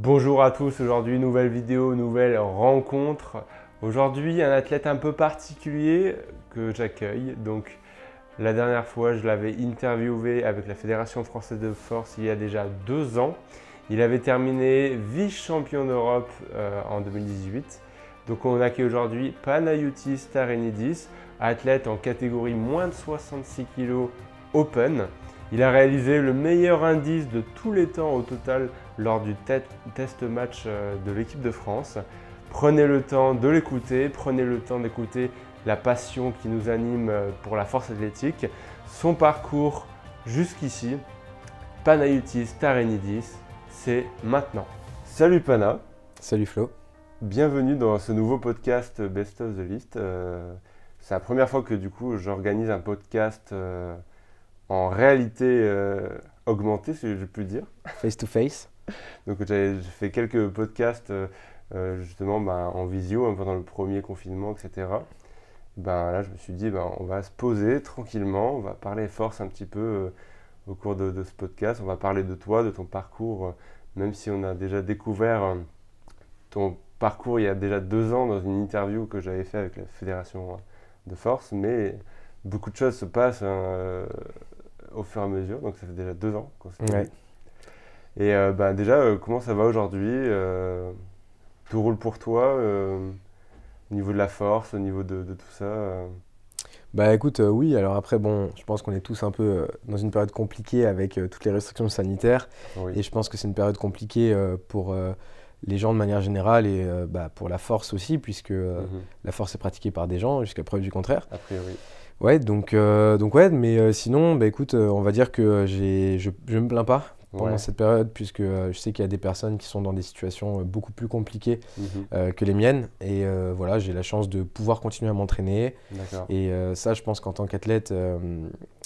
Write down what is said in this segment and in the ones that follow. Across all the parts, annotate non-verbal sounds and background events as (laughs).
Bonjour à tous, aujourd'hui nouvelle vidéo, nouvelle rencontre. Aujourd'hui un athlète un peu particulier que j'accueille. Donc la dernière fois je l'avais interviewé avec la Fédération française de force il y a déjà deux ans. Il avait terminé vice-champion d'Europe euh, en 2018. Donc on accueille aujourd'hui Panayotis Tarenidis athlète en catégorie moins de 66 kg Open. Il a réalisé le meilleur indice de tous les temps au total lors du test match euh, de l'équipe de France. Prenez le temps de l'écouter, prenez le temps d'écouter la passion qui nous anime euh, pour la force athlétique, son parcours jusqu'ici. Panayotis Tarenidis, c'est maintenant. Salut Pana. Salut Flo. Bienvenue dans ce nouveau podcast Best of the List. Euh, c'est la première fois que du coup j'organise un podcast en réalité augmentée, si je puis dire. Face to face. Donc j'ai fait quelques podcasts euh, euh, justement ben, en visio pendant le premier confinement, etc. Ben, là, je me suis dit, ben, on va se poser tranquillement, on va parler force un petit peu euh, au cours de, ce podcast, on va parler de toi, de ton parcours, même si on a déjà découvert ton parcours il y a déjà deux ans dans une interview que j'avais fait avec la Fédération de Force, mais beaucoup de choses se passent hein, au fur et à mesure, donc ça fait déjà deux ans qu'on s'est ouais. Et euh, bah, déjà, euh, comment ça va aujourd'hui euh, Tout roule pour toi au niveau de la force, au niveau de, tout ça Bah écoute, oui, alors après, bon, je pense qu'on est tous un peu dans une période compliquée avec toutes les restrictions sanitaires. Et je pense que c'est une période compliquée pour les gens de manière générale et bah, pour la force aussi, puisque mm-hmm. la force est pratiquée par des gens jusqu'à preuve du contraire. A priori. Ouais, donc, donc ouais, mais sinon, bah, écoute, on va dire que je, je me plains pas pendant cette période, puisque euh, je sais qu'il y a des personnes qui sont dans des situations euh, beaucoup plus compliquées mhm. euh, que les miennes. Et voilà, j'ai la chance de pouvoir continuer à m'entraîner. Et ça, je pense qu'en tant qu'athlète,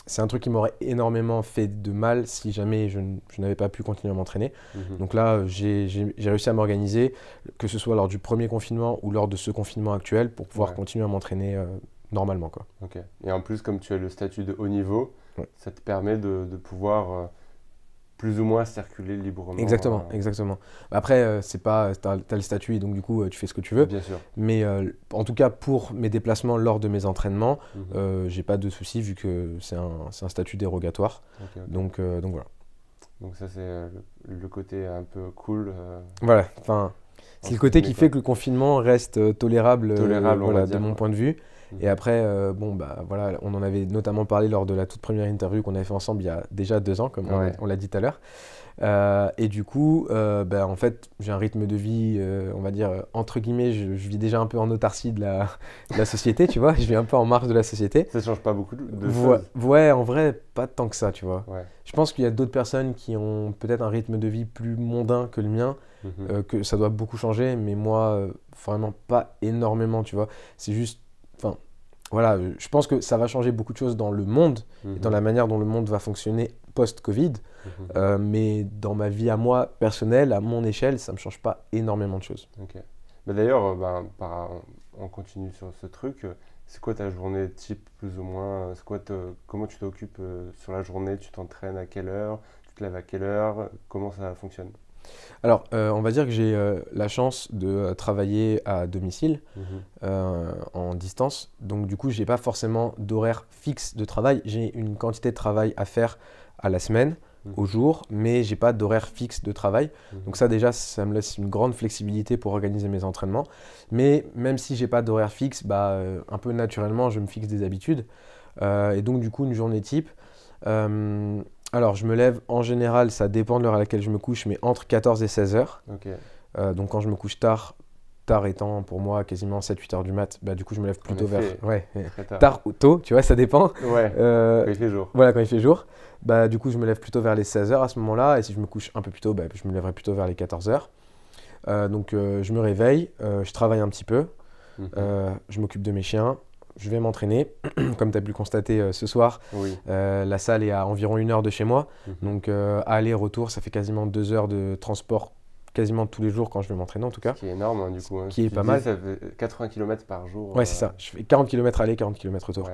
c'est un truc qui m'aurait énormément fait de mal si jamais je, n'avais pas pu continuer à m'entraîner. Mhm. Donc là, j'ai réussi à m'organiser, que ce soit lors du premier confinement ou lors de ce confinement actuel, pour pouvoir continuer à m'entraîner normalement. Quoi. Et en plus, comme tu as le statut de haut niveau, ça te permet de, de pouvoir plus ou moins circuler librement. Exactement, euh, exactement. Après, euh, c'est pas, tu as, le statut et donc du coup, euh, tu fais ce que tu veux. Bien sûr. Mais en tout cas, pour mes déplacements lors de mes entraînements, je mhm. n'ai j'ai pas de souci vu que c'est un, un, statut dérogatoire. Donc, donc voilà. Donc ça, c'est le côté un peu cool. Voilà, enfin, c'est le côté qui fait que le confinement reste tolérable, tolérable de mon point de vue. Et après, euh, bon, bah, voilà, on en avait notamment parlé lors de la toute première interview qu'on avait fait ensemble il y a déjà deux ans, comme on l'a dit tout à l'heure. Euh, et du coup, euh, bah, en fait, j'ai un rythme de vie, euh, on va dire, entre guillemets, je, vis déjà un peu en autarcie de la, société, tu vois, je vis un peu en marge de la société. Ça change pas beaucoup de, ouais, choses Ouais, en vrai, pas tant que ça, tu vois. Je pense qu'il y a d'autres personnes qui ont peut-être un rythme de vie plus mondain que le mien, mhm. que ça doit beaucoup changer, mais moi, vraiment pas énormément, tu vois. C'est juste voilà, euh, je pense que ça va changer beaucoup de choses dans le monde, et dans mhm. la manière dont le monde va fonctionner post-Covid. Mhm. Euh, mais dans ma vie à moi personnelle, à mon échelle, ça ne me change pas énormément de choses. D'ailleurs, euh, ben, on continue sur ce truc. C'est quoi ta journée type, plus ou moins quoi Comment tu t'occupes sur la journée Tu t'entraînes à quelle heure Tu te lèves à quelle heure Comment ça fonctionne alors, euh, on va dire que j'ai euh, la chance de euh, travailler à domicile, mhm. en distance. Donc, du coup, je n'ai pas forcément d'horaire fixe de travail. J'ai une quantité de travail à faire à la semaine, mhm. au jour, mais j'ai pas d'horaire fixe de travail. Mhm. Donc, ça, déjà, ça me laisse une grande flexibilité pour organiser mes entraînements. Mais même si j'ai pas d'horaire fixe, bah, un peu naturellement, je me fixe des habitudes. et donc, du coup, une journée type. Alors, je me lève, en général, ça dépend de l'heure à laquelle je me couche, mais entre 14 et 16 heures. Euh, donc, quand je me couche tard, tard étant pour moi quasiment 7-8 heures du mat, bah, du coup, je me lève plutôt vers. Ouais, tard. tard. ou tôt, tu vois, ça dépend. Ouais. Euh, quand il fait jour. Voilà, quand il fait jour. Bah, du coup, je me lève plutôt vers les 16 heures à ce moment-là, et si je me couche un peu plus tôt, bah, je me lèverai plutôt vers les 14 heures. Euh, donc, je me réveille, je travaille un petit peu, mhm. je m'occupe de mes chiens, je vais m'entraîner. (clears throat) Comme tu as pu le constater euh, ce soir, euh, la salle est à environ une heure de chez moi. Mhm. Donc, euh, aller-retour, ça fait quasiment deux heures de transport quasiment tous les jours quand je vais m'entraîner en tout cas. Ce qui est énorme hein, du coup. Hein. Qui, est pas mal. Ça fait 80 km par jour. Ouais, c'est ça. Je fais 40 km aller, 40 km retour.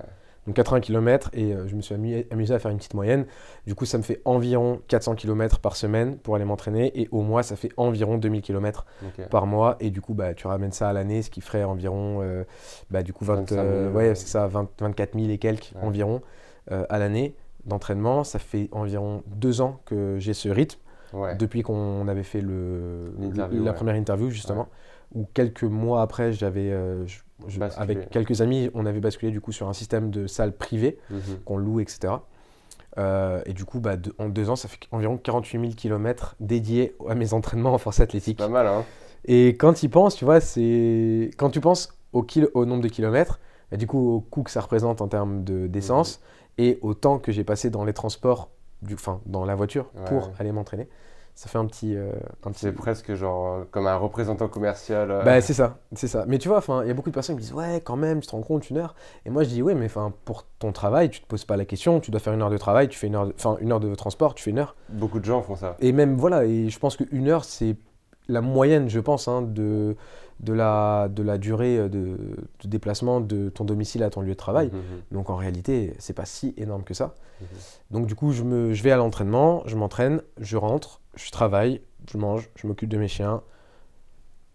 80 km, et euh, je me suis amusé à faire une petite moyenne. Du coup, ça me fait environ 400 km par semaine pour aller m'entraîner, et au mois, ça fait environ 2000 km par mois, et du coup, bah, tu ramènes ça à l'année, ce qui ferait environ, euh, bah, du coup, euh, c'est ça, 24 000 et quelques environ à l'année d'entraînement. Ça fait environ deux ans que j'ai ce rythme, depuis qu'on avait fait le, la première interview, justement, Ou quelques mois après, j'avais avec quelques amis, on avait basculé du coup sur un système de salles privées mhm. qu'on loue, etc. Euh, et du coup, bah, en deux ans, ça fait environ 48 000 km dédiés à mes entraînements en force athlétique. Pas mal, hein Et quand penses, tu vois, c'est quand tu penses au, au nombre de kilomètres, bah, du coup, au coût que ça représente en termes d'essence de, mhm. et au temps que j'ai passé dans les transports, du, enfin, dans la voiture pour aller m'entraîner, ça fait euh, un petit. C'est presque genre euh, comme un représentant commercial. Euh. Bah, c'est ça, c'est ça. Mais tu vois, il y a beaucoup de personnes qui me disent Ouais, quand même, tu te rends compte, une heure. Et moi, je dis Oui, mais enfin, pour ton travail, tu te poses pas la question, tu dois faire une heure de travail, tu fais une heure de, une heure de transport, tu fais une heure. Beaucoup de gens font ça. Et même, voilà, et je pense qu'une heure, c'est la moyenne, je pense, hein, de, de, la, de la durée de, déplacement de ton domicile à ton lieu de travail. Mmh, mmh, mmh. Donc en réalité, c'est pas si énorme que ça. Donc du coup, je, me, je vais à l'entraînement, je m'entraîne, je rentre, je travaille, je mange, je m'occupe de mes chiens,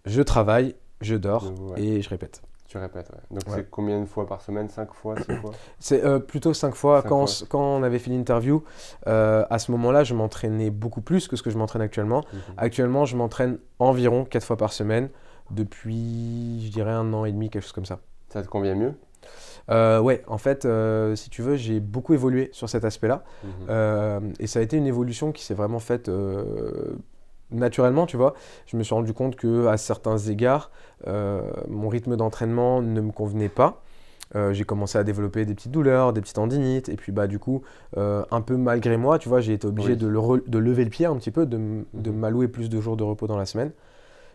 je travaille, je dors et je répète. Tu répètes, ouais. Donc c'est combien de fois par semaine 5 fois 6 fois C'est euh, plutôt 5 fois. Cinq quand, fois. quand on avait fait l'interview, euh, à ce moment-là, je m'entraînais beaucoup plus que ce que je m'entraîne actuellement. Mhm. Actuellement, je m'entraîne environ 4 fois par semaine depuis, je dirais, un an et demi, quelque chose comme ça. Ça te convient mieux euh, ouais, en fait, euh, si tu veux, j'ai beaucoup évolué sur cet aspect-là. Mhm. Euh, et ça a été une évolution qui s'est vraiment faite naturellement, tu vois. Je me suis rendu compte que à certains égards, mon rythme d'entraînement ne me convenait pas. j'ai commencé à développer des petites douleurs, des petites tendinites, et puis bah, du coup, un peu malgré moi, tu vois, j'ai été obligé de, lever le pied un petit peu, de, de mhm. m'allouer plus de jours de repos dans la semaine.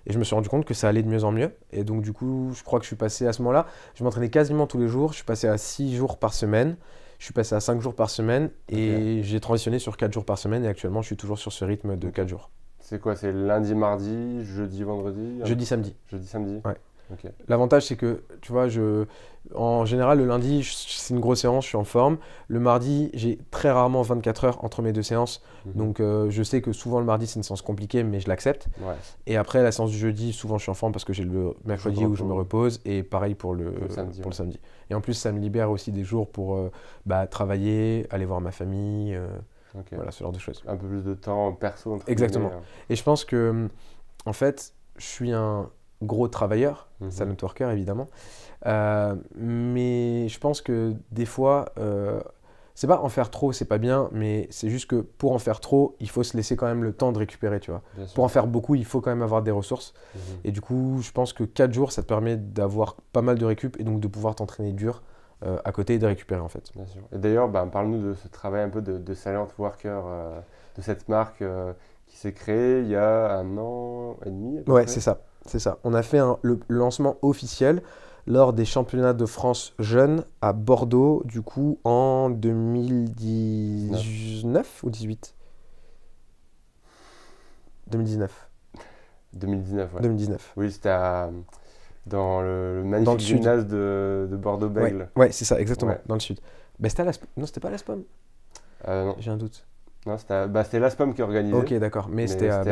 Et je me suis rendu compte que ça allait de mieux en mieux. Et donc, du coup, je crois que je suis passé à ce moment-là. Je m'entraînais quasiment tous les jours. Je suis passé à 6 jours par semaine. Je suis passé à 5 jours par semaine. Et j'ai transitionné sur 4 jours par semaine. Et actuellement, je suis toujours sur ce rythme de 4 jours. C'est quoi C'est lundi, mardi, jeudi, vendredi Jeudi, samedi. Jeudi, samedi Ouais. L'avantage, c'est que, tu vois, je, en général, le lundi, c'est une grosse séance, je suis en forme. Le mardi, j'ai très rarement 24 heures entre mes deux séances. Mhm. Donc, euh, je sais que souvent le mardi, c'est une séance compliquée, mais je l'accepte. Et après, la séance du jeudi, souvent, je suis en forme parce que j'ai le mercredi où je me repose. Et pareil pour le, samedi, pour le samedi. Et en plus, ça me libère aussi des jours pour euh, bah, travailler, aller voir ma famille. Euh, voilà, ce genre de choses. Un peu plus de temps perso. Exactement. Hein. Et je pense que, en fait, je suis un gros travailleur, mmh. worker évidemment. Euh, mais je pense que des fois, euh, c'est pas en faire trop, c'est pas bien, mais c'est juste que pour en faire trop, il faut se laisser quand même le temps de récupérer, tu vois. pour en faire beaucoup, il faut quand même avoir des ressources. Mhm. Et du coup, je pense que 4 jours, ça te permet d'avoir pas mal de récup et donc de pouvoir t'entraîner dur. Euh, à côté et de récupérer en fait. d'ailleurs, ben, parle-nous de ce travail un peu de, de Silent Worker, de cette marque qui s'est créée il y a un an et demi. Ouais, c'est ça. C'est ça. On a fait le lancement officiel lors des championnats de France jeunes à Bordeaux, du coup, en 2019 ou 18 2019. 2019, ouais. 2019. Oui, c'était dans le, magnifique dans le gymnase sud. de, de Bordeaux-Bègle. Ouais, c'est ça, exactement, dans le sud. c'était Non, c'était pas à la SPOM. Euh, J'ai un doute. Non, c'était bah, l'ASPOM qui organisait. Ok, d'accord, mais, c'était à,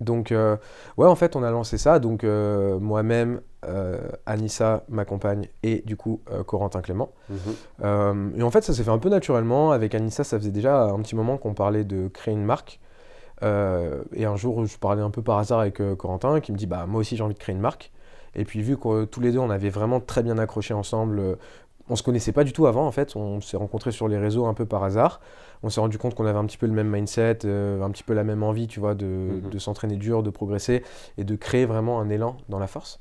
donc, euh, ouais, en fait, on a lancé ça. Donc, euh, moi-même, euh, Anissa, ma compagne, et du coup, Corentin Clément. Mhm. et en fait, ça s'est fait un peu naturellement. Avec Anissa, ça faisait déjà un petit moment qu'on parlait de créer une marque. et un jour, je parlais un peu par hasard avec Corentin, qui me dit Bah, moi aussi, j'ai envie de créer une marque. Et puis, vu que tous les deux, on avait vraiment très bien accroché ensemble on se connaissait pas du tout avant en fait, on s'est rencontrés sur les réseaux un peu par hasard. On s'est rendu compte qu'on avait un petit peu le même mindset, euh, un petit peu la même envie, tu vois, mhm. de, s'entraîner dur, de progresser et de créer vraiment un élan dans la force.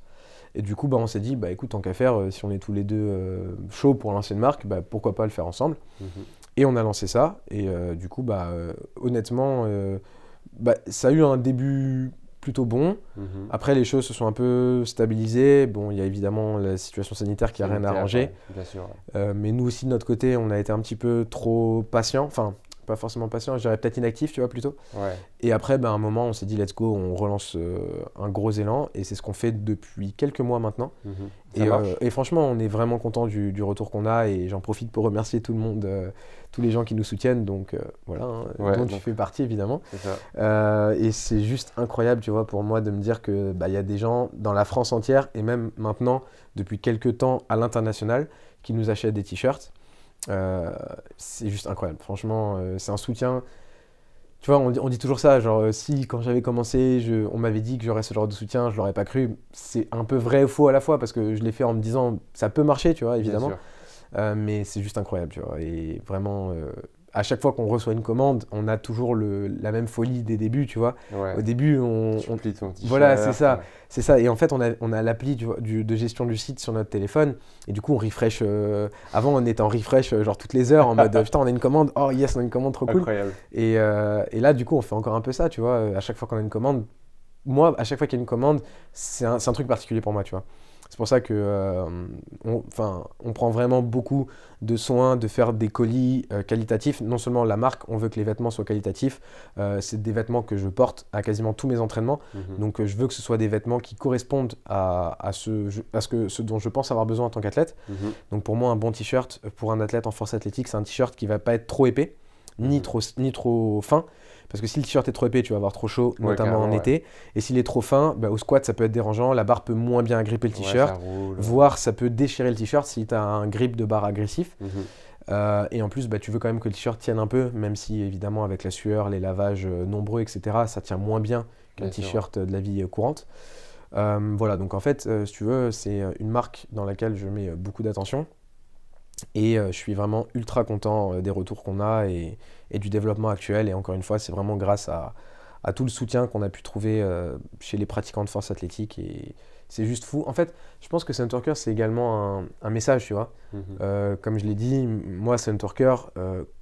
Et du coup, bah, on s'est dit, bah écoute, tant qu'à faire, euh, si on est tous les deux euh, chauds pour lancer une marque, bah, pourquoi pas le faire ensemble. Mhm. Et on a lancé ça. Et du coup, bah honnêtement, bah, ça a eu un début plutôt bon. Mhm. Après, les choses se sont un peu stabilisées. Bon, il y a évidemment la situation sanitaire qui n'a rien arrangé. Euh, mais nous aussi, de notre côté, on a été un petit peu trop patient. Enfin, pas forcément patient, je dirais peut-être inactif, tu vois, plutôt. Ouais. Et après, ben, à un moment, on s'est dit, let's go, on relance euh, un gros élan. Et c'est ce qu'on fait depuis quelques mois maintenant. Mhm. Euh, et, franchement, on est vraiment content du, retour qu'on a. Et j'en profite pour remercier tout le monde, euh, tous les gens qui nous soutiennent. Donc voilà, hein, dont tu fais partie, évidemment. et c'est juste incroyable, tu vois, pour moi, de me dire qu'il bah, y a des gens dans la France entière, et même maintenant, depuis quelques temps, à l'international, qui nous achètent des t-shirts. Euh, c'est juste incroyable. Franchement, euh, c'est un soutien. Tu vois, on dit, on dit toujours ça, genre euh, si quand j'avais commencé, on m'avait dit que j'aurais ce genre de soutien, je l'aurais pas cru. C'est un peu vrai ou faux à la fois parce que je l'ai fait en me disant ça peut marcher, tu vois, évidemment. mais c'est juste incroyable, tu vois. Et vraiment, à chaque fois qu'on reçoit une commande, on a toujours la même folie des débuts, tu vois. Au début, on, on voilà, c'est ça, c'est ça. Et en fait, on a, on a l'appli de gestion du site sur notre téléphone, et du coup, on refresh. Euh, avant, on était en refresh euh, genre toutes les heures en mode (laughs) putain, on a une commande, oh yes, on a une commande trop cool. Et, euh, et là, du coup, on fait encore un peu ça, tu vois. À chaque fois qu'on a une commande, moi, à chaque fois qu'il y a une commande, c'est un, un truc particulier pour moi, tu vois. C'est pour ça que, euh, on, prend vraiment beaucoup de soin de faire des colis euh, qualitatifs. Non seulement la marque, on veut que les vêtements soient qualitatifs. Euh, c'est des vêtements que je porte à quasiment tous mes entraînements. Mhm. Donc je veux que ce soit des vêtements qui correspondent à, ce, que, ce, dont je pense avoir besoin en tant qu'athlète. Mhm. Donc pour moi, un bon t-shirt pour un athlète en force athlétique, c'est un t-shirt qui ne va pas être trop épais, mhm. trop, ni trop fin. Parce que si le t-shirt est trop épais, tu vas avoir trop chaud, notamment en été. Et s'il est trop fin, bah, au squat, ça peut être dérangeant. La barre peut moins bien agripper le t-shirt, voire ça peut déchirer le t-shirt si tu as un grip de barre agressif. Mhm. Euh, et en plus, bah, tu veux quand même que le t-shirt tienne un peu, même si évidemment avec la sueur, les lavages euh, nombreux, etc., ça tient moins bien qu'un t-shirt de la vie euh, courante. voilà, donc en fait, si tu veux, c'est une marque dans laquelle je mets beaucoup d'attention. Et euh, je suis vraiment ultra content euh, des retours qu'on a et, du développement actuel. Et encore une fois, c'est vraiment grâce à, tout le soutien qu'on a pu trouver euh, chez les pratiquants de force athlétique. Et c'est juste fou. En fait, je pense que Soundworker c'est également un, message, tu vois. Mhm. comme je l'ai dit, moi, Suntalker,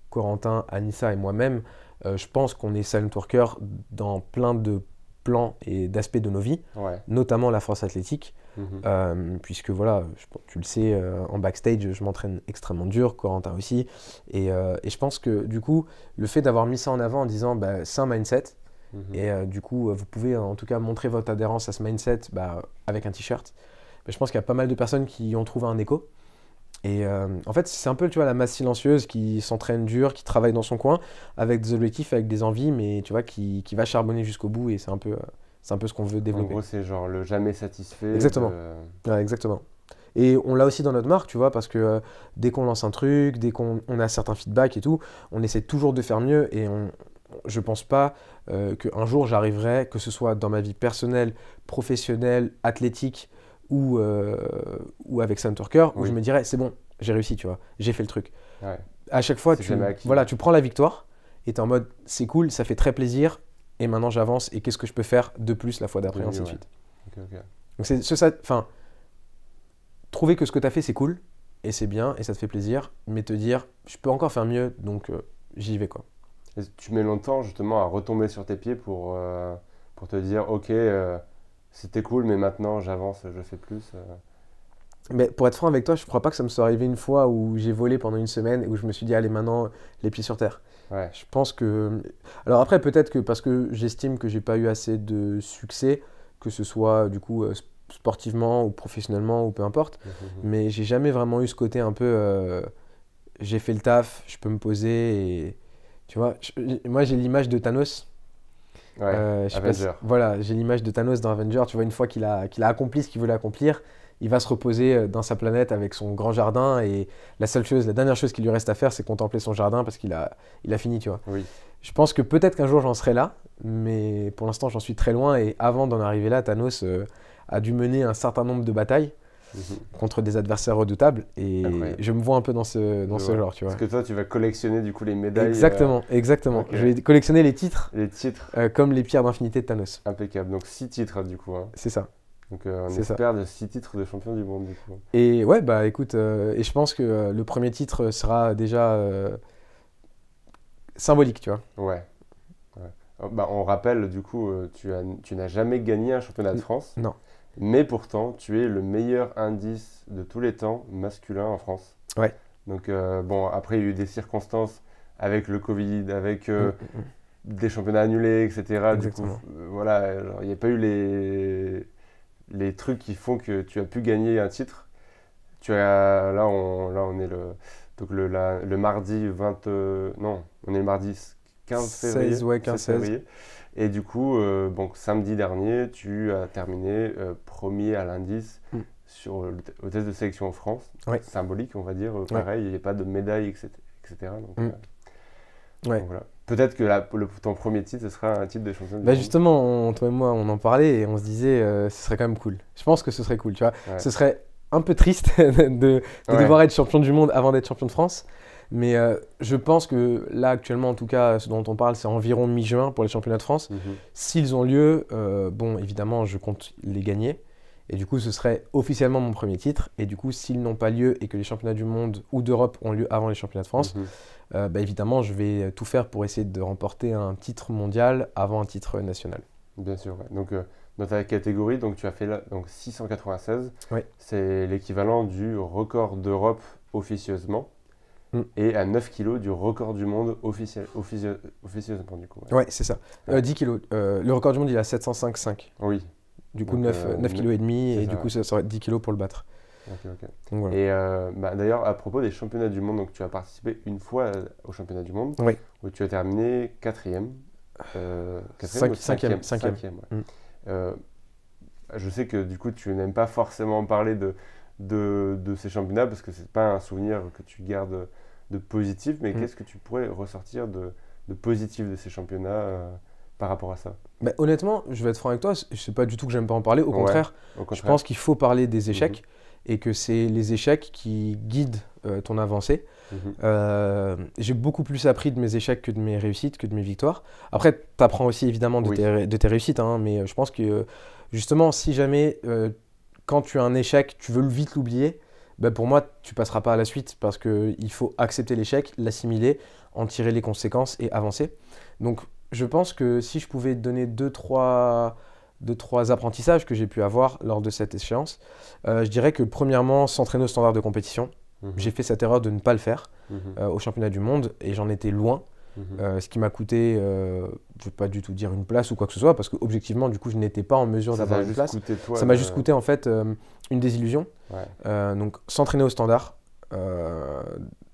Corentin, Anissa et moi-même, je pense qu'on est Soundworker dans plein de plans et d'aspects de nos vies, notamment la force athlétique. Mhm. Euh, puisque voilà, tu le sais, euh, en backstage, je m'entraîne extrêmement dur, Corentin aussi. Euh, et, je pense que du coup, le fait d'avoir mis ça en avant en disant bah, c'est un mindset, mhm. et du coup, vous pouvez en tout cas montrer votre adhérence à ce mindset bah, avec un t-shirt, mais bah, je pense qu'il y a pas mal de personnes qui ont trouvé un écho. Et en fait, c'est un peu tu vois, la masse silencieuse qui s'entraîne dur, qui travaille dans son coin, avec des objectifs, avec des envies, mais tu vois, qui, qui va charbonner jusqu'au bout, et c'est un peu. C'est un peu ce qu'on veut développer. En gros, c'est genre le jamais satisfait. Exactement. exactement. Et on l'a aussi dans notre marque, tu vois, parce que euh, dès qu'on lance un truc, dès qu'on a certains feedbacks et tout, on essaie toujours de faire mieux et on, je pense pas euh, qu'un jour j'arriverai, que ce soit dans ma vie personnelle, professionnelle, athlétique ou, euh, ou avec Soundworker où je me dirais c'est bon, j'ai réussi, tu vois, j'ai fait le truc. À chaque fois, tu, voilà, tu prends la victoire et tu es en mode c'est cool, ça fait très plaisir, et maintenant j'avance et qu'est-ce que je peux faire de plus la fois d'après, ainsi de suite. c'est ce, ça, enfin, trouver que ce que tu as fait c'est cool et c'est bien et ça te fait plaisir, mais te dire je peux encore faire mieux donc euh, j'y vais quoi. tu mets longtemps justement à retomber sur tes pieds pour, euh, pour te dire ok euh, c'était cool mais maintenant j'avance, je fais plus. Mais pour être franc avec toi, je crois pas que ça me soit arrivé une fois où j'ai volé pendant une semaine et où je me suis dit allez maintenant les pieds sur terre. Je pense que. Alors après, peut-être que parce que j'estime que j'ai pas eu assez de succès, que ce soit du coup euh, sportivement ou professionnellement ou peu importe, mmh, mmh, mmh. mais j'ai jamais vraiment eu ce côté un peu. Euh, j'ai fait le taf, je peux me poser et. Tu vois, moi j'ai l'image de Thanos. Ouais, euh, voilà, j'ai l'image de Thanos dans Avenger. Tu vois, une fois qu'il a, qu'il a accompli ce qu'il voulait accomplir, il va se reposer euh, dans sa planète avec son grand jardin et la seule chose, la dernière chose qu'il lui reste à faire, c'est contempler son jardin parce qu'il a, il a fini, tu vois. Oui. Je pense que peut-être qu'un jour j'en serai là, mais pour l'instant j'en suis très loin et avant d'en arriver là, Thanos euh, a dû mener un certain nombre de batailles mm-hmm. contre des adversaires redoutables et je me vois un peu dans ce, dans ce genre, tu vois. Parce que toi, tu vas collectionner du coup les médailles. Euh, exactement, exactement. Je vais collectionner les titres. Les titres. comme les pierres d'infinité de Thanos. Impeccable, donc six titres du coup. Hein. C'est ça. Donc euh, on espère de 6 titres de champion du monde. Du coup. Et ouais, bah écoute, euh, et je pense que euh, le premier titre sera déjà euh, symbolique, tu vois. Ouais. Oh, bah, on rappelle, du coup, tu, as, tu n'as jamais gagné un championnat de France. Non. Mais pourtant, tu es le meilleur indice de tous les temps masculin en France. Ouais. Donc bon, après, il y a eu des circonstances avec le Covid, avec... Mm, mm, mm. Des championnats annulés, etc. Du coup, voilà, il n'y a pas eu les, les trucs qui font que tu as pu gagner un titre. Tu as, là, on, là, on est le, donc le, le mardi 20. Euh, non, on est le mardi 15 février. 16, ouais, 15 février. Et du coup, euh, donc, samedi dernier, tu as terminé euh, premier à l'indice hmm. sur le test de sélection en France. Ouais. Symbolique, on va dire. Euh, pareil, il ouais. a pas de médaille, etc. etc. donc, mm. donc voilà. Peut-être que le, ton premier titre, ce sera un titre de champion bah, monde. Bah justement, toi et moi, on en parlait et on se disait, euh, ce serait quand même cool. Je pense que ce serait cool, tu vois. Ce serait un peu triste (laughs) de, devoir être champion du monde avant d'être champion de France. Mais euh, je pense que là, actuellement, en tout cas, ce dont on parle, c'est environ mi-juin pour les championnats de France. Mhm. S'ils ont lieu, euh, bon, évidemment, je compte les gagner. Et du coup, ce serait officiellement mon premier titre. Et du coup, s'ils n'ont pas lieu et que les championnats du monde ou d'Europe ont lieu avant les championnats de France, mhm. euh, bah, évidemment, je vais tout faire pour essayer de remporter un titre mondial avant un titre national. Bien sûr. Donc, euh, dans ta catégorie, donc, tu as fait là, donc, 696. Oui. C'est l'équivalent du record d'Europe officieusement mm. et à 9 kilos du record du monde officiel, Oui, officieusement du coup. c'est ça. 10 euh, kilos. le record du monde, il est à 705,5. Oui, du coup, 9,5 9, kg et demi, et du coup, ça, serait 10 kg pour le battre. Et euh, bah, d'ailleurs, à propos des championnats du monde, donc tu as participé une fois euh, aux championnat du monde, où tu as terminé quatrième. 5 euh, cinquième. Mm. je sais que du coup, tu n'aimes pas forcément parler de, de, ces championnats parce que c'est pas un souvenir que tu gardes de positif, mais mm. qu'est-ce que tu pourrais ressortir de positif de ces championnats par rapport à ça bah, Honnêtement, je vais être franc avec toi, je sais pas du tout que j'aime pas en parler, au, contraire, je pense qu'il faut parler des échecs mhm. et que c'est les échecs qui guident euh, ton avancée. Mhm. Euh, j'ai beaucoup plus appris de mes échecs que de mes réussites, que de mes victoires. Après, tu apprends aussi évidemment de, tes, réussites, hein, mais euh, je pense que justement, si jamais quand tu as un échec, tu veux vite l'oublier, bah, pour moi, tu passeras pas à la suite parce qu'il faut accepter l'échec, l'assimiler, en tirer les conséquences et avancer. Donc je pense que si je pouvais donner deux, trois, deux, trois apprentissages que j'ai pu avoir lors de cette échéance, euh, je dirais que premièrement, s'entraîner au standard de compétition. Mhm. J'ai fait cette erreur de ne pas le faire mhm. euh, au championnat du monde et j'en étais loin. Mhm. Euh, ce qui m'a coûté, je ne pas du tout dire une place ou quoi que ce soit, parce que objectivement, du coup, je n'étais pas en mesure d'avoir une place. ça m'a juste coûté en fait une désillusion. donc, s'entraîner au standard,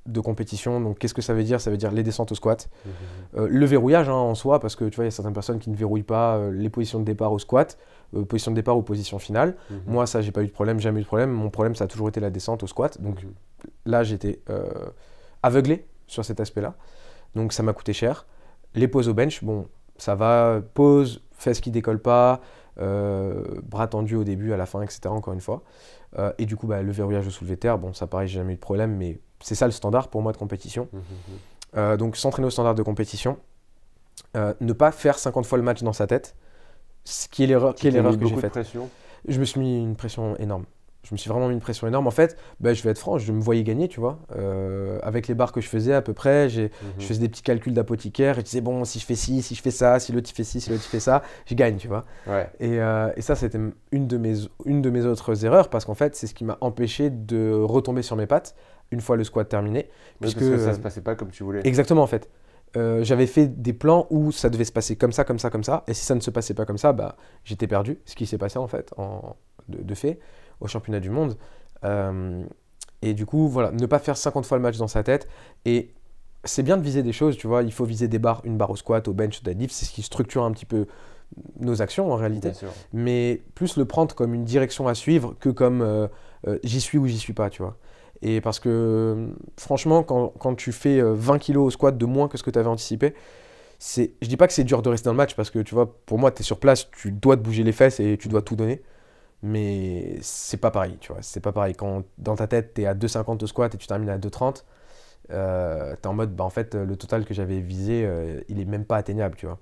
de compétition. Donc, qu'est-ce que ça veut dire Ça veut dire les descentes au squat, mmh, mmh, mmh. Euh, le verrouillage hein, en soi, parce que tu vois, il y a certaines personnes qui ne verrouillent pas euh, les positions de départ au squat, euh, position de départ ou position finale. Moi, ça, j'ai pas eu de problème, jamais eu de problème. Mon problème, ça a toujours été la descente au squat. Donc, là, j'étais aveuglé sur cet aspect-là. Donc, ça m'a coûté cher. Les poses au bench, bon, ça va, pose, fesses qui décolle pas. bras tendus au début, à la fin, etc. Encore une fois. et du coup, bah, le verrouillage au soulevé terre, bon, ça pareil, j'ai jamais eu de problème, mais c'est ça le standard pour moi de compétition. Mmh, mmh, mmh. Euh, donc s'entraîner au standard de compétition, euh, ne pas faire 50 fois le match dans sa tête, ce qui est l'erreur, que j'ai faite. Je me suis mis une pression énorme. Je me suis vraiment mis une pression énorme. En fait, bah, je vais être franc, je me voyais gagner, tu vois. Euh, avec les barres que je faisais à peu près, je faisais des petits calculs d'apothicaire et je disais, bon, si je fais ci, si je fais ça, si l'autre fait ci, si l'autre fait ça, je gagne, tu vois. Et, et, ça, c'était une de, mes, une de mes autres erreurs parce qu'en fait, c'est ce qui m'a empêché de retomber sur mes pattes une fois le squat terminé. parce que ça se passait pas comme tu voulais. Exactement, en fait. Euh, j'avais fait des plans où ça devait se passer comme ça, comme ça, comme ça. Et si ça ne se passait pas comme ça, bah, j'étais perdu. Ce qui s'est passé, en fait, en, de, fait, au championnat du monde. Euh, et du coup, voilà, ne pas faire 50 fois le match dans sa tête. Et c'est bien de viser des choses, tu vois. Il faut viser des barres, une barre au squat, au bench, au deadlift. C'est ce qui structure un petit peu nos actions en réalité. Mais plus le prendre comme une direction à suivre que comme euh, j'y suis ou j'y suis pas, tu vois. Et parce que franchement, quand, quand tu fais 20 euh, kilos au squat de moins que ce que tu avais anticipé, c'est, je dis pas que c'est dur de rester dans le match parce que tu vois, pour moi, tu es sur place, tu dois te bouger les fesses et tu dois tout donner. Mais c'est pas pareil, tu vois. C'est pas pareil. Quand dans ta tête, tu es à 2,50 au squat et tu termines à 2,30, tu es en mode, bah, en fait, le total que j'avais visé, euh, il est même pas atteignable, tu vois.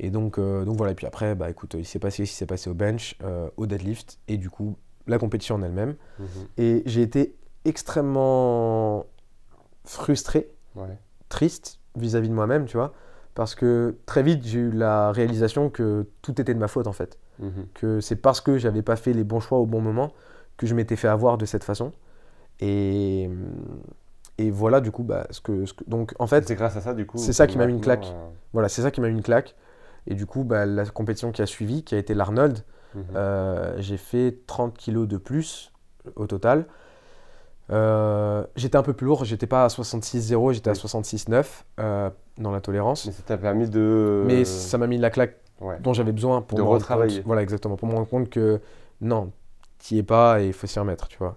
Et donc, euh, donc voilà. Et puis après, bah écoute, il s'est passé ce qui s'est passé au bench, au deadlift et du coup, la compétition en elle-même. Mmh et j'ai été extrêmement frustré, triste vis-à-vis de moi-même, tu vois. Parce que très vite, j'ai eu la réalisation que tout était de ma faute, en fait. Mhm. Que c'est parce que j'avais pas fait les bons choix au bon moment que je m'étais fait avoir de cette façon. Et, hum, et voilà, du coup, bah, ce, que, Donc, en fait. C'est grâce à ça, du coup. C'est ça qui m'a mis une claque. Euh, voilà, c'est ça qui m'a mis une claque. Et du coup, bah, la compétition qui a suivi, qui a été l'Arnold, mhm. euh, j'ai fait 30 kilos de plus au total. Euh, j'étais un peu plus lourd, j'étais pas à 66,0, j'étais à 66,9 euh, dans la tolérance. Mais ça t'a permis de. Mais ça m'a mis la claque dont j'avais besoin pour me retravailler. voilà, exactement, pour me rendre compte que non, qui es pas et il faut s'y remettre, tu vois.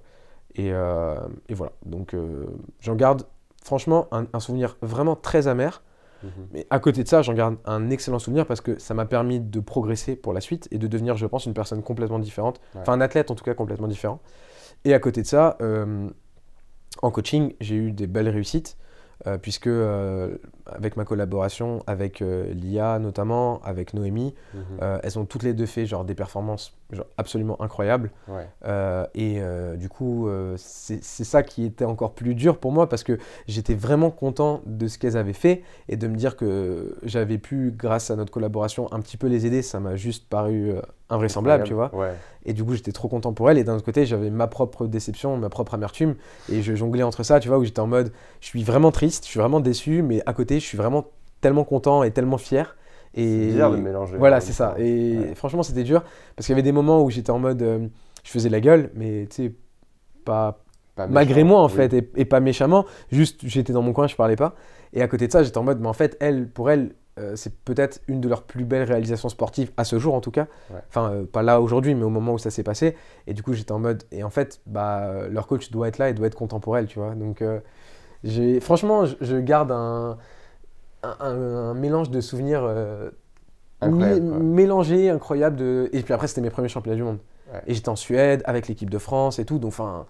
Et, euh, voilà. Donc euh, j'en garde franchement un, souvenir vraiment très amer. Mhm. Mais à côté de ça, j'en garde un excellent souvenir parce que ça m'a permis de progresser pour la suite et de devenir, je pense, une personne complètement différente. Enfin, un athlète en tout cas complètement différent. Et à côté de ça, euh, en coaching, j'ai eu des belles réussites, euh, puisque euh, avec ma collaboration, avec euh, l'IA notamment, avec Noémie, mhm. euh, elles ont toutes les deux fait genre, des performances absolument incroyables. Euh, et du coup, c'est ça qui était encore plus dur pour moi parce que j'étais vraiment content de ce qu'elles avaient fait et de me dire que j'avais pu, grâce à notre collaboration, un petit peu les aider. Ça m'a juste paru invraisemblable, tu vois. Et du coup, j'étais trop content pour elles Et d'un autre côté, j'avais ma propre déception, ma propre amertume. Et je jonglais entre ça, tu vois, où j'étais en mode, je suis vraiment triste, je suis vraiment déçu, mais à côté, je suis vraiment tellement content et tellement fier. Et bizarre de mélanger. Voilà, hein, c'est ça. Et franchement, c'était dur parce qu'il y avait des moments où j'étais en mode, euh, je faisais la gueule, mais tu sais, pas, malgré moi en fait, et, pas méchamment. Juste, j'étais dans mon coin, je parlais pas. Et à côté de ça, j'étais en mode, mais en fait, elle, pour elle, euh, c'est peut-être une de leurs plus belles réalisations sportives à ce jour en tout cas. Enfin, euh, pas là aujourd'hui, mais au moment où ça s'est passé. Et du coup, j'étais en mode, et en fait, bah, leur coach doit être là et doit être contemporain, tu vois. Donc, j'ai franchement, je garde un un, mélange de souvenirs euh, mélangé incroyable, De... Et puis après, c'était mes premiers championnats du monde. Et j'étais en Suède avec l'équipe de France et tout. Donc, enfin.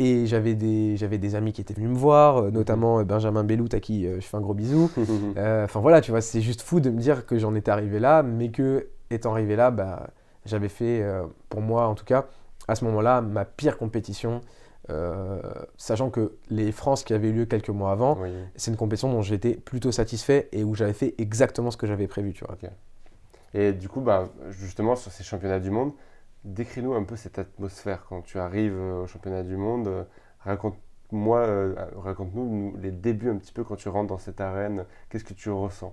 Et j'avais des, j'avais des amis qui étaient venus me voir, euh, notamment euh, Benjamin Bellout, à qui je fais un gros bisou. (laughs) Enfin voilà, tu vois, c'est juste fou de me dire que j'en étais arrivé là, mais que, étant arrivé là, bah, j'avais fait, pour moi en tout cas, à ce moment-là, ma pire compétition euh, sachant que les France qui avaient eu lieu quelques mois avant, c'est une compétition dont j'étais plutôt satisfait et où j'avais fait exactement ce que j'avais prévu. Tu Et du coup, bah, justement, sur ces championnats du monde, décris-nous un peu cette atmosphère quand tu arrives euh, au championnat du monde. Euh, raconte-moi, raconte-nous les débuts un petit peu quand tu rentres dans cette arène. Qu'est-ce que tu ressens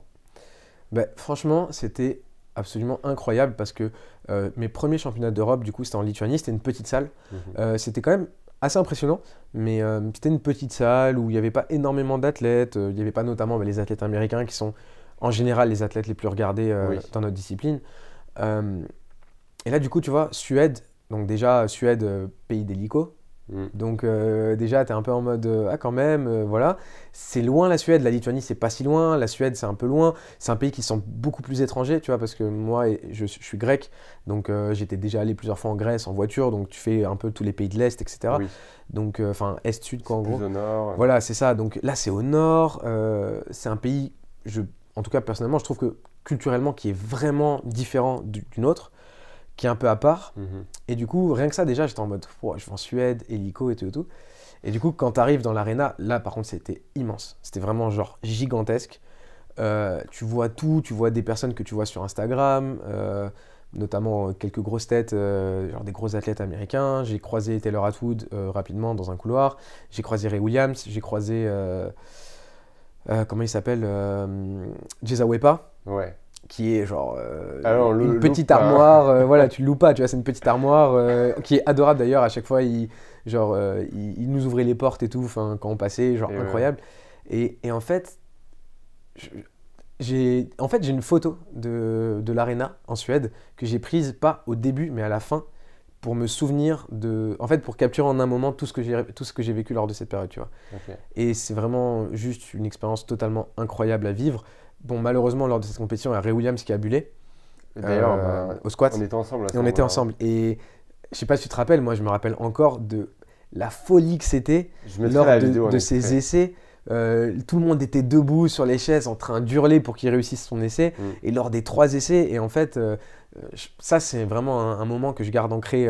bah, Franchement, c'était absolument incroyable parce que mes premiers championnats d'Europe, du coup, c'était en Lituanie, c'était une petite salle. Mhm. c'était quand même assez impressionnant, mais euh, c'était une petite salle où il n'y avait pas énormément d'athlètes, euh, il n'y avait pas notamment bah, les athlètes américains qui sont en général les athlètes les plus regardés euh, dans notre discipline. et là, du coup, tu vois, Suède, donc déjà Suède, pays d'hélico, Mm. Donc euh, déjà, tu es un peu en mode euh, ah quand même, euh, voilà. C'est loin la Suède, la Lituanie c'est pas si loin, la Suède c'est un peu loin. C'est un pays qui semble beaucoup plus étranger, tu vois, parce que moi je, suis grec, donc j'étais déjà allé plusieurs fois en Grèce en voiture, donc tu fais un peu tous les pays de l'est, etc. Donc enfin est-sud quoi en gros. au nord. Voilà, c'est ça. Donc là c'est au nord. c'est un pays, je, en tout cas personnellement, je trouve que culturellement qui est vraiment différent d'une autre qui est un peu à part. Mhm. Et du coup, rien que ça, déjà, j'étais en mode, je vais en Suède, hélico et tout et du coup, quand tu arrives dans l'arena, là, par contre, c'était immense. C'était vraiment genre gigantesque. Euh, tu vois tout, tu vois des personnes que tu vois sur Instagram, euh, notamment euh, quelques grosses têtes, genre des gros athlètes américains. J'ai croisé Taylor Atwood rapidement dans un couloir. J'ai croisé Ray Williams. J'ai croisé. comment il s'appelle euh, Ouais qui est genre euh, une petite bah. armoire. Euh, voilà, tu le loues pas, tu vois, c'est une petite armoire euh, qui est adorable d'ailleurs. À chaque fois, il, genre, nous ouvrait les portes et tout, quand on passait, genre incroyable. Et, et, en fait, j'ai en fait, j'ai une photo de, de l'arena en Suède que j'ai prise pas au début, mais à la fin pour me souvenir de, en fait, pour capturer en un moment tout ce que j'ai tout ce que j'ai vécu lors de cette période, tu vois. Et c'est vraiment juste une expérience totalement incroyable à vivre bon, malheureusement, lors de cette compétition, il y a Ray Williams qui a bulé. D'ailleurs, euh, bah, au squat. On était ensemble. et on était ensemble. Et je sais pas si tu te rappelles, moi, je me rappelle encore de la folie que c'était lors de, de ces essais. Euh, tout le monde était debout sur les chaises en train d'hurler pour qu'il réussisse son essai. Mm. Et lors des trois essais, et en fait, euh, ça c'est vraiment un, moment que je garde ancré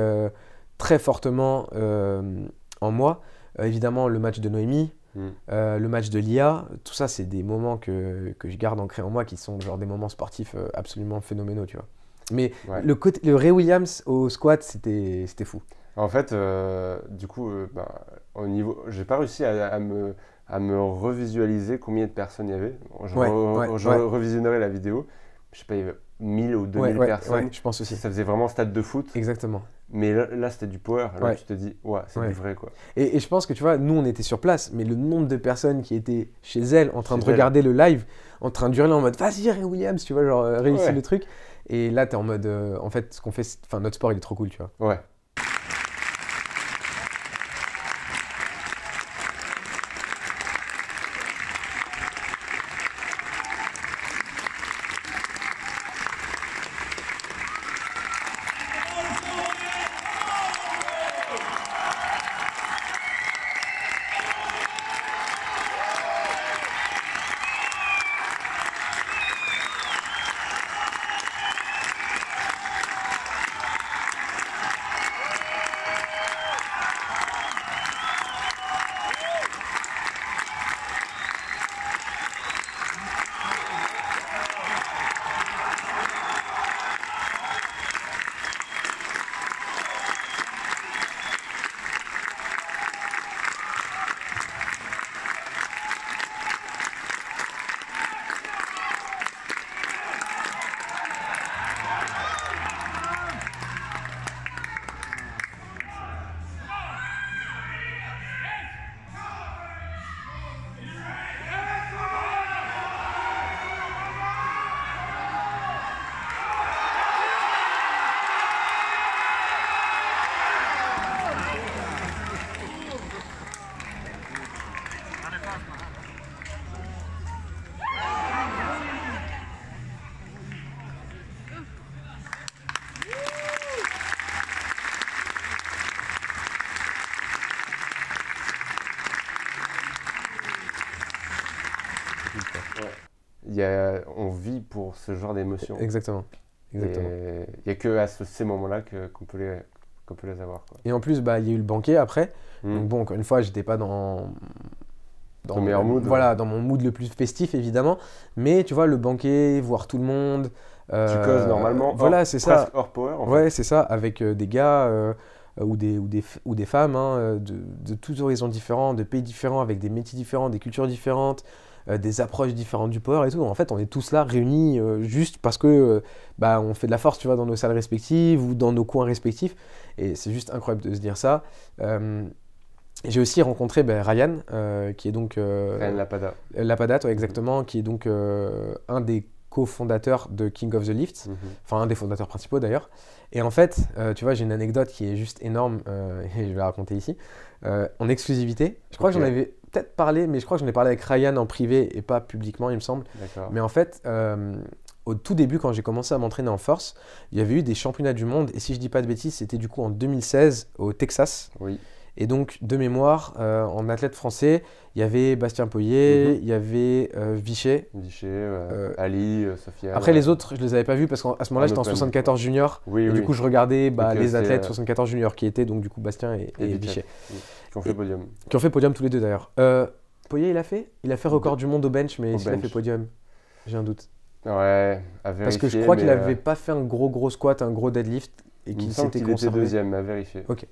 très fortement en moi. évidemment, le match de Noémie, Mm. Euh, le match de l'IA, tout ça, c'est des moments que, je garde ancrés en moi qui sont genre des moments sportifs euh, absolument phénoménaux, tu vois. Mais le, côté, le Ray Williams au squat, c'était fou. En fait, euh, du coup, bah, au niveau, j'ai pas réussi à, me, à me revisualiser combien de personnes il y avait. Je, revisionnerai la vidéo. Je sais pas, 1000 ou 2000 personnes. je pense aussi. Ça faisait vraiment stade de foot. Exactement. Mais là, c'était du power. Là, tu te dis, ouais, c'est du vrai, quoi. Et, et, je pense que, tu vois, nous, on était sur place, mais le nombre de personnes qui étaient chez elles, en train de regarder le live, en train de hurler en mode, vas-y, Ray Williams, tu vois, genre, euh, réussis le truc. Et là, tu es en mode, euh, en fait, ce qu'on fait, enfin, notre sport, il est trop cool, tu vois. Ouais. Il y on vit pour ce genre d'émotions. Exactement. Exactement. Il n'y a que à ces moments-là qu'on peut les qu'on peut les avoir. Et en plus, bah, il y a eu le banquet après. Hmm. Donc bon, encore une fois, j'étais pas dans dans mon, mood, voilà, dans mon mood le plus festif évidemment, mais tu vois le banquet, voir tout le monde. Euh, tu causes normalement. Euh, voilà, c'est ça. Hors power. En ouais, c'est ça, avec euh, des gars. ou des, ou des, femmes hein, de tous horizons différents, de pays différents, avec des métiers différents, des cultures différentes, euh, des approches différentes du power et tout. En fait, on est tous là réunis euh, juste parce que euh, bah, on fait de la force, tu vois, dans nos salles respectives ou dans nos coins respectifs. Et c'est juste incroyable de se dire ça. j'ai aussi rencontré bah, Ryan, qui est donc... Ryan Lapada. Lapada, exactement, qui est donc un des cofondateurs de King of the Lift, mhm. enfin un des fondateurs principaux d'ailleurs. Et en fait, tu vois, j'ai une anecdote qui est juste énorme (laughs) et je vais la raconter ici. Euh, en exclusivité. Je crois que j'en avais peut-être parlé, mais je crois que j'en ai parlé avec Ryan en privé et pas publiquement, il me semble. Mais en fait, euh, au tout début, quand j'ai commencé à m'entraîner en force, il y avait eu des championnats du monde. Et si je dis pas de bêtises, c'était du coup en 2016 au Texas. Oui. Et donc, de mémoire, euh, en athlète français, il y avait Bastien Poyer, mhm. il y avait euh, Vichet. Vichet, euh, Ali, Sofia. Après, les autres, je ne les avais pas vus parce qu'à ce moment-là, j'étais en 74 junior. Oui, et Du coup, je regardais bah, les athlètes 74 junior qui étaient donc du coup Bastien et, Vichet. Qui ont fait podium. qui ont fait podium tous les deux d'ailleurs. Poyer, il a fait Il a fait record du monde au bench, mais il a fait podium, j'ai un doute. Ouais, à vérifier, Parce que je crois qu'il n'avait pas fait un gros gros squat, un gros deadlift et qu'il s'était concentré. Il était deuxième, à vérifier. Ok.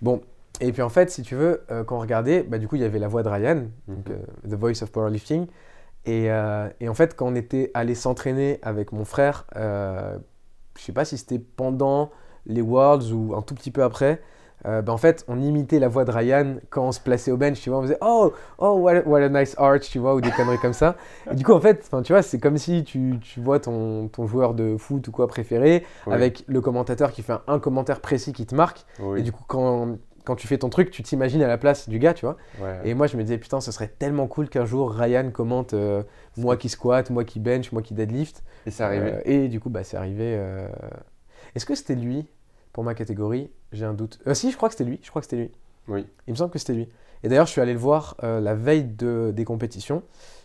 Bon, et puis en fait, si tu veux, euh, quand on regardait, bah, du coup, il y avait la voix de Ryan, donc, mhm. euh, The Voice of Powerlifting. Et, euh, et, en fait, quand on était allé s'entraîner avec mon frère, je sais pas si c'était pendant les Worlds ou un tout petit peu après, bah, en fait, on imitait la voix de Ryan quand on se plaçait au bench, tu vois, on faisait Oh, oh, what a, nice arch, tu vois, ou des conneries comme ça. Et du coup, en fait, tu vois, c'est comme si tu, tu vois ton, ton, joueur de foot ou quoi préféré, avec le commentateur qui fait un, commentaire précis qui te marque. Et du coup, quand quand tu fais ton truc, tu t'imagines à la place du gars, tu vois. Et moi, je me disais, putain, ce serait tellement cool qu'un jour Ryan commente euh, moi qui squatte, moi qui bench, moi qui deadlift. Et c'est arrivé. Euh, et du coup, bah, c'est arrivé. Euh. Est-ce que c'était lui pour ma catégorie J'ai un doute. si, je crois que c'était lui. Je crois que c'était lui. Oui. Il me semble que c'était lui. Et d'ailleurs, je suis allé le voir la veille de, des compétitions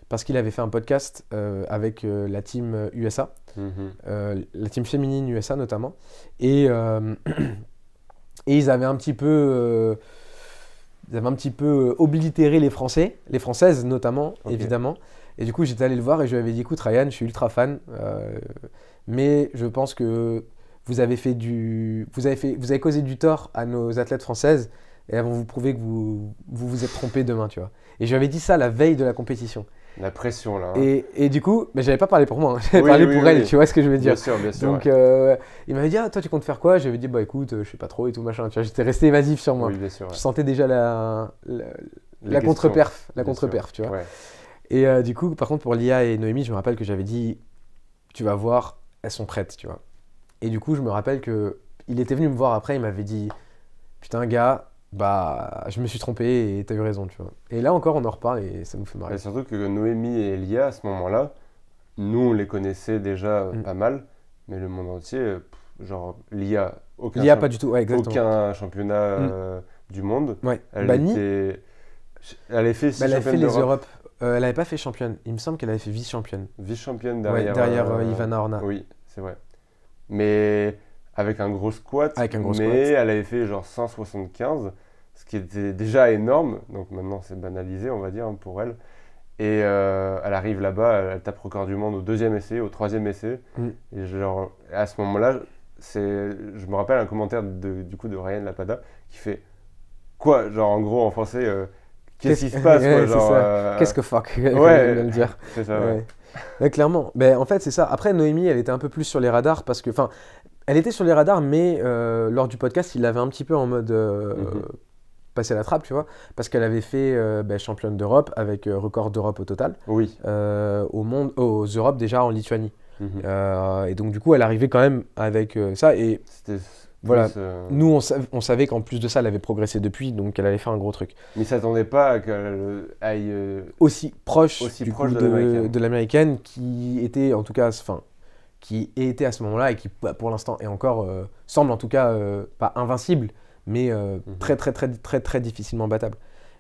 parce qu'il avait fait un podcast avec la team USA, mhm. la team féminine USA notamment. Et (clears throat) Et ils avaient un petit peu, euh, ils avaient un petit peu euh, oblitéré les Français, les Françaises notamment, évidemment. Et du coup, j'étais allé le voir et je lui avais dit écoute, Ryan, je suis ultra fan, euh, mais je pense que vous avez fait du, vous avez fait, vous avez causé du tort à nos athlètes françaises et elles vont vous prouver que vous vous, vous êtes trompé demain, tu vois. Et je lui avais dit ça la veille de la compétition. La pression, là. Hein. Et, du coup, mais j'avais pas parlé pour moi, hein. (laughs) j'avais parlé pour elle, tu vois ce que je veux dire. Bien sûr, bien sûr. Donc, euh, il m'avait dit, ah, toi, tu comptes faire quoi J'avais dit, bah écoute, euh, je sais pas trop et tout, machin. Tu vois, j'étais resté évasif sur moi. Bien Je sentais déjà la, la, contre-perf, la contre tu vois. Et euh, du coup, par contre, pour Lia et Noémie, je me rappelle que j'avais dit, tu vas voir, elles sont prêtes, tu vois. Et du coup, je me rappelle que il était venu me voir après, il m'avait dit, putain, gars, bah, je me suis trompé et t'as eu raison, tu vois. Et là encore, on en reparle et ça nous fait marrer. surtout que Noémie et Elia, à ce moment-là, nous, on les connaissait déjà euh, mm. pas mal, mais le monde entier, genre, Lia, aucun, Lia, pas du tout. Ouais, aucun championnat mm. euh, du monde. Ouais. Elle, bah, était... elle avait fait, six bah, elle avait les Europes. Euh, elle n'avait pas fait championne. Il me semble qu'elle avait fait vice-championne. Vice-championne derrière, ouais, derrière Ivana Orna. Oui, c'est vrai. Mais avec un gros squat. mais elle avait fait genre 175, ce qui était déjà énorme. Donc maintenant, c'est banalisé, on va dire, pour elle. Et euh, elle arrive là-bas, elle, tape record du monde au deuxième essai, au troisième essai. Mm. Et genre, à ce moment-là, c'est, je me rappelle un commentaire de, du coup de Ryan Lapada qui fait quoi, genre en gros en français, euh, qu'est-ce qui se passe (laughs) euh, Qu'est-ce que fuck (laughs) Ouais, je dire. C'est ça. Ouais. clairement. mais ben, en fait, c'est ça. Après, Noémie, elle était un peu plus sur les radars parce que, enfin, elle était sur les radars, mais euh, lors du podcast, il l'avait un petit peu en mode passé euh, mhm. passer la trappe, tu vois, parce qu'elle avait fait euh, bah, championne d'Europe avec record d'Europe au total. Oui. au monde, aux Europes déjà en Lituanie. Mhm. et donc du coup, elle arrivait quand même avec ça et voilà. Nous, on, savait qu'en plus de ça, elle avait progressé depuis, donc elle allait faire un gros truc. Mais ça s'attendait pas qu'elle aille aussi proche, de, l'américaine qui était en tout cas, qui était à ce moment-là et qui, bah, pour l'instant, est encore, euh, semble en tout cas, euh, pas invincible, mais euh, mhm. très, très, très, très, très difficilement battable.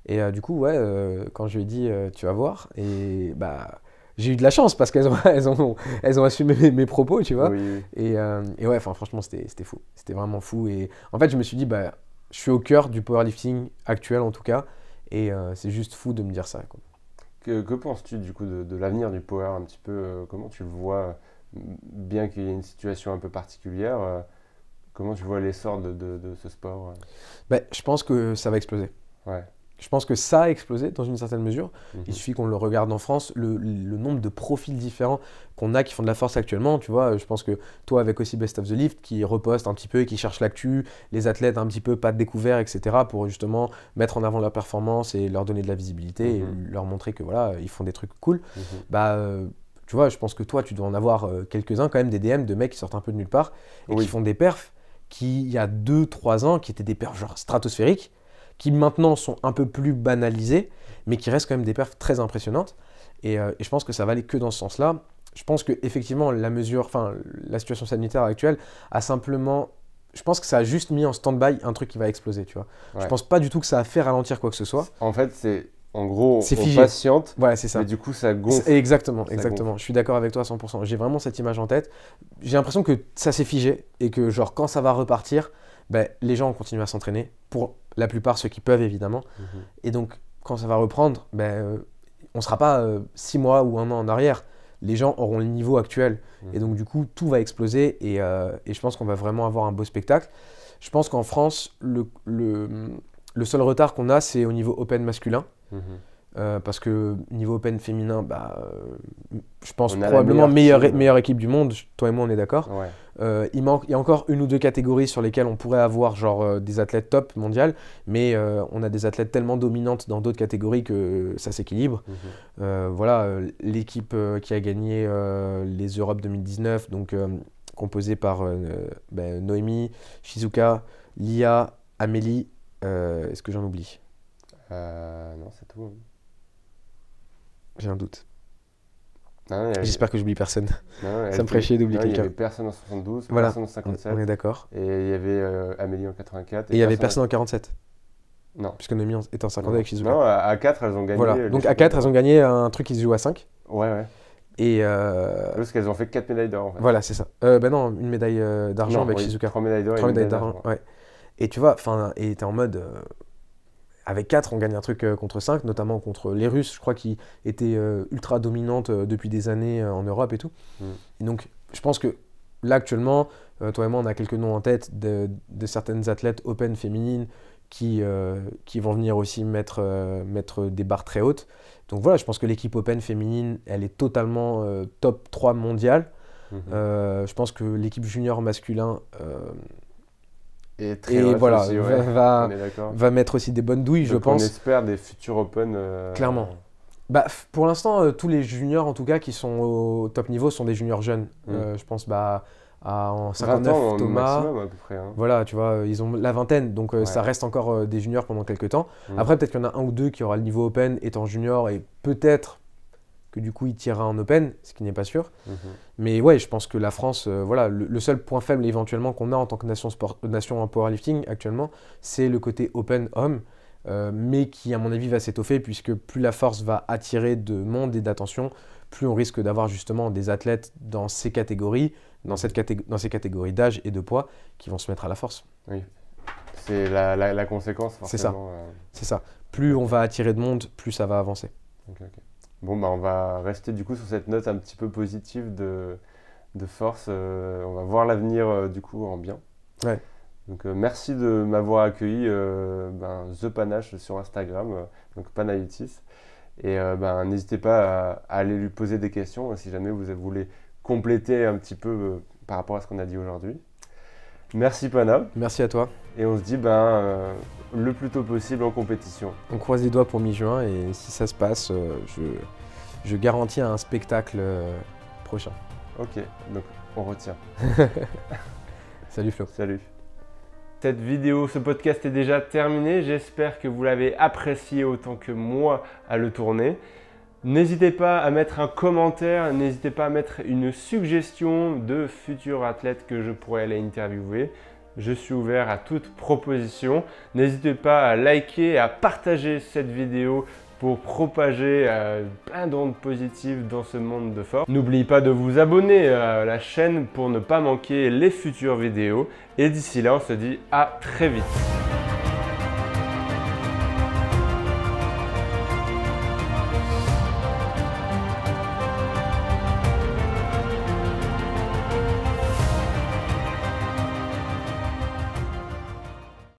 Et du coup, ouais, quand je lui ai dit, tu vas voir, et bah j'ai eu de la chance parce qu'elles ont, (laughs) elles ont, assumé mes, propos, tu vois. Et, et, ouais, franchement, c'était fou. C'était vraiment fou. Et en fait, je me suis dit, bah, je suis au cœur du powerlifting actuel en tout cas. Et c'est juste fou de me dire ça. Quoi. Que, penses-tu du coup de, l'avenir du power un petit peu Comment tu le vois bien qu'il y ait une situation un peu particulière, euh, comment tu vois l'essor de, ce sport euh ben, Je pense que ça va exploser. Ouais. Je pense que ça a explosé dans une certaine mesure. Il mhm. suffit qu'on le regarde en France, le, nombre de profils différents qu'on a qui font de la force actuellement. Tu vois, je pense que toi, avec aussi Best of the Lift, qui reposte un petit peu et qui cherche l'actu, les athlètes un petit peu pas de découvert, etc., pour justement mettre en avant leur performance et leur donner de la visibilité et mhm. leur montrer que voilà, ils font des trucs cool. Mhm. Bah. Euh, tu vois, je pense que toi, tu dois en avoir euh, quelques-uns quand même des DM de mecs qui sortent un peu de nulle part et qui font des perfs qui, il y a 2-3 ans, qui étaient des perfs genre stratosphériques, qui maintenant sont un peu plus banalisés, mais qui restent quand même des perfs très impressionnantes. Euh, et, je pense que ça va aller que dans ce sens-là. Je pense que effectivement la mesure, enfin la situation sanitaire actuelle a simplement je pense que ça a juste mis en stand-by un truc qui va exploser, tu vois. Je pense pas du tout que ça a fait ralentir quoi que ce soit. En fait, c'est en gros, on patiente. Voilà, c'est ça. du coup, ça gonfle. Exactement, exactement. Je suis d'accord avec toi à 100%. J'ai vraiment cette image en tête. J'ai l'impression que ça s'est figé et que, genre, quand ça va repartir, ben les gens ont continué à s'entraîner, pour la plupart ceux qui peuvent, évidemment. Mhm. Et donc, quand ça va reprendre, ben euh, on ne sera pas euh, six mois ou un an en arrière. Les gens auront le niveau actuel. Mhm. Et donc, du coup, tout va exploser euh, et, je pense qu'on va vraiment avoir un beau spectacle. Je pense qu'en France, le seul retard qu'on a, c'est au niveau open masculin. Euh, parce que niveau Open féminin, bah, euh, je pense probablement meilleure, meilleure, équipe du monde. Toi et moi, on est d'accord. Euh, il, manque, il y a encore une ou deux catégories sur lesquelles on pourrait avoir genre des athlètes top mondiales, mais on a des athlètes tellement dominantes dans d'autres catégories que ça s'équilibre. Mhm. voilà, l'équipe qui a gagné les Europes 2019, donc composée par Noemi ben, Noémie, Shizuka, Lia, Amélie. Est-ce que j'en oublie euh, non, c'est tout. J'ai un doute. Ah J'espère que j'oublie personne. Ah ça me ferait chier d'oublier quelqu'un. Il y avait personne en 72, personne en 57, on est d'accord. et il y avait euh, Amélie en 84. Et il y avait personne en 47, Non. puisque Nomi est en 50 avec Shizuka. Non, à- 4, elles ont gagné. Voilà. Donc à 4, elles ont gagné un truc qui se joue à 5. Ouais, ouais. Et euh, Parce qu'elles ont fait 4 médailles d'or en fait. voilà, c'est ça. Euh, bah non, une médaille euh, d'argent avec Shizuka. 3 médailles d'or et une médailles d'argent. Ouais. Et tu vois, enfin, et t'es en mode, euh, avec 4, on gagne un truc euh, contre 5, notamment contre les Russes, je crois, qui étaient euh, ultra dominantes euh, depuis des années en Europe et tout. Mm. Et donc, je pense que là, actuellement, toi et moi, on a quelques noms en tête de, certaines athlètes open féminines qui, qui vont venir aussi mettre, mettre des barres très hautes. Donc voilà, je pense que l'équipe open féminine, elle est totalement top 3 mondiale. Mm-hmm. je pense que l'équipe junior masculin et, très voilà, va, mettre aussi des bonnes douilles, je pense. On espère des futurs Open. Euh, Clairement. Bah, pour l'instant, euh, tous les juniors, en tout cas, qui sont au top niveau, sont des juniors jeunes. Mm. Euh, je pense bah, à en 59, Thomas. Hein. Voilà, tu vois, ils ont la vingtaine, donc ça reste encore des juniors pendant quelques temps. Mm. Après, peut-être qu'il y en a un ou deux qui aura le niveau open étant junior et peut-être que du coup il tirera en Open, ce qui n'est pas sûr. Mhm. Mais ouais, je pense que la France, euh, voilà, le, seul point faible éventuellement qu'on a en tant que nation, sport, euh, nation en powerlifting actuellement, c'est le côté Open homme, euh, mais qui à mon avis va s'étoffer puisque plus la force va attirer de monde et d'attention, plus on risque d'avoir justement des athlètes dans ces catégories, dans, cette dans ces catégories d'âge et de poids, qui vont se mettre à la force. Oui. C'est la, la, conséquence, forcément. C'est ça. Plus on va attirer de monde, plus ça va avancer. Bon, bah, on va rester du coup sur cette note un petit peu positive de, force. Euh, on va voir l'avenir euh, du coup en bien. Donc euh, merci de m'avoir accueilli ben, The Panache sur Instagram, donc Panayotis. Et ben, n'hésitez pas à, à, aller lui poser des questions si jamais vous voulez compléter un petit peu par rapport à ce qu'on a dit aujourd'hui. Merci Pana. Merci à toi. Et on se dit ben, euh, le plus tôt possible en compétition. On croise les doigts pour mi-juin et si ça se passe, euh, je, je, garantis un spectacle euh, prochain. Ok, donc on retient. (laughs) Salut Flo. Salut. Cette vidéo, ce podcast est déjà terminé. J'espère que vous l'avez apprécié autant que moi à le tourner. N'hésitez pas à mettre un commentaire, n'hésitez pas à mettre une suggestion de futurs athlètes que je pourrais aller interviewer. Je suis ouvert à toute proposition. N'hésitez pas à liker à partager cette vidéo pour propager euh, plein d'ondes positives dans ce monde de force. N'oubliez pas de vous abonner à la chaîne pour ne pas manquer les futures vidéos. Et d'ici là, on se dit à très vite.